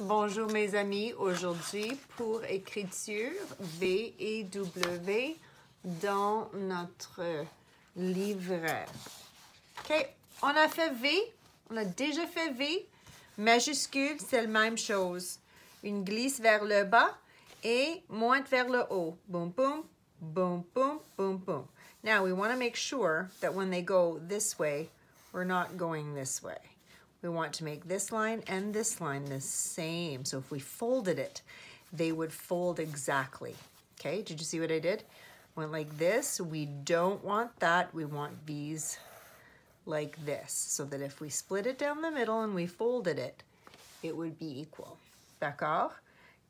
Bonjour mes amis, aujourd'hui pour écriture V et W dans notre livre. OK, on a fait V, on a déjà fait V. Majuscule, c'est la même chose. Une glisse vers le bas et mointe vers le haut. Boom, boom. Boom, boom. Boom, boom. Now, we want to make sure that when they go this way, we're not going this way. we want to make this line and this line the same. So if we folded it, they would fold exactly. Okay, did you see what I did? Went like this. We don't want that. We want these like this so that if we split it down the middle and we folded it, it would be equal. D'accord?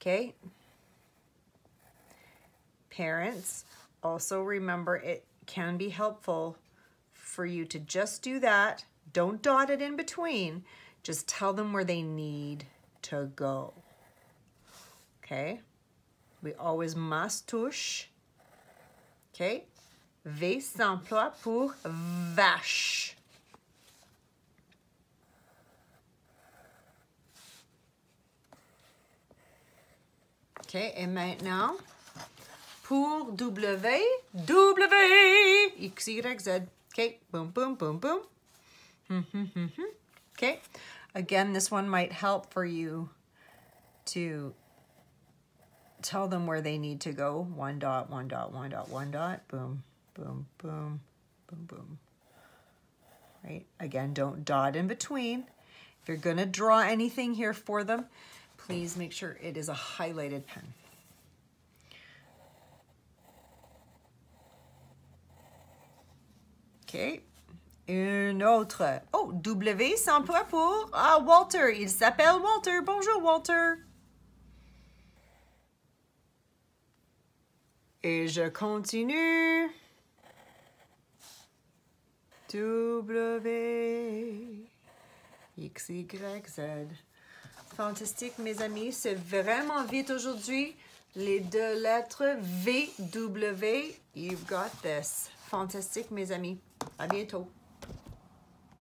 Okay. Parents, also remember it can be helpful for you to just do that don't dot it in between. Just tell them where they need to go. Okay? We always must touche. Okay? V s'emploie pour vache. Okay, and maintenant, pour W, W, X, Y, Z. Okay, boom, boom, boom, boom. Mm-hmm, mm-hmm. okay, again, this one might help for you to tell them where they need to go. One dot, one dot, one dot, one dot, boom, boom, boom, boom, boom. Right, again, don't dot in between. If you're gonna draw anything here for them, please make sure it is a highlighted pen. Okay, Une autre. Oh, W s'emploie pour ah, Walter. Il s'appelle Walter. Bonjour, Walter. Et je continue. W, X, Y, Z. Fantastique, mes amis. C'est vraiment vite aujourd'hui. Les deux lettres V, W. You've got this. Fantastique, mes amis. À bientôt.